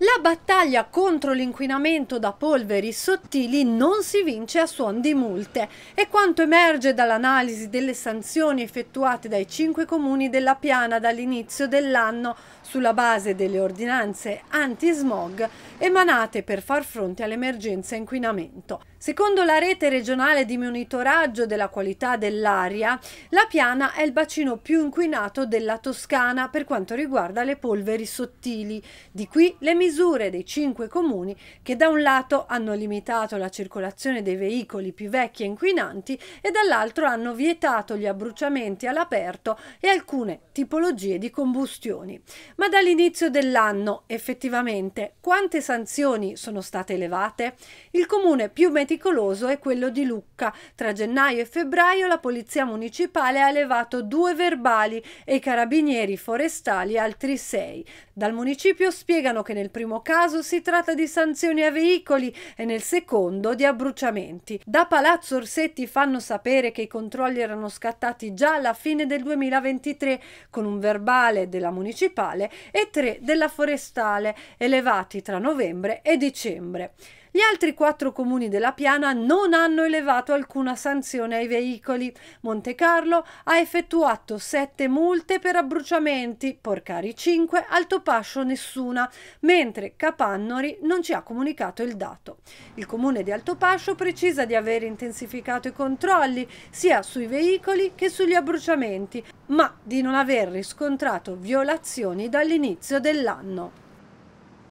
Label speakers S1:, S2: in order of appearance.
S1: La battaglia contro l'inquinamento da polveri sottili non si vince a suon di multe È quanto emerge dall'analisi delle sanzioni effettuate dai cinque comuni della Piana dall'inizio dell'anno sulla base delle ordinanze anti-smog emanate per far fronte all'emergenza inquinamento. Secondo la rete regionale di monitoraggio della qualità dell'aria, la Piana è il bacino più inquinato della Toscana per quanto riguarda le polveri sottili. Di qui le misure misure dei cinque comuni che da un lato hanno limitato la circolazione dei veicoli più vecchi e inquinanti e dall'altro hanno vietato gli abbruciamenti all'aperto e alcune tipologie di combustioni. Ma dall'inizio dell'anno, effettivamente, quante sanzioni sono state elevate? Il comune più meticoloso è quello di Lucca. Tra gennaio e febbraio la Polizia Municipale ha elevato due verbali e i carabinieri forestali altri sei. Dal municipio spiegano che nel primo caso si tratta di sanzioni a veicoli e nel secondo di abbruciamenti. Da Palazzo Orsetti fanno sapere che i controlli erano scattati già alla fine del 2023 con un verbale della municipale e tre della forestale, elevati tra novembre e dicembre. Gli altri quattro comuni della piana non hanno elevato alcuna sanzione ai veicoli. Monte Carlo ha effettuato sette multe per abbruciamenti, Porcari 5, Altopascio nessuna, mentre Capannori non ci ha comunicato il dato. Il comune di Altopascio precisa di aver intensificato i controlli sia sui veicoli che sugli abbruciamenti, ma di non aver riscontrato violazioni dall'inizio dell'anno.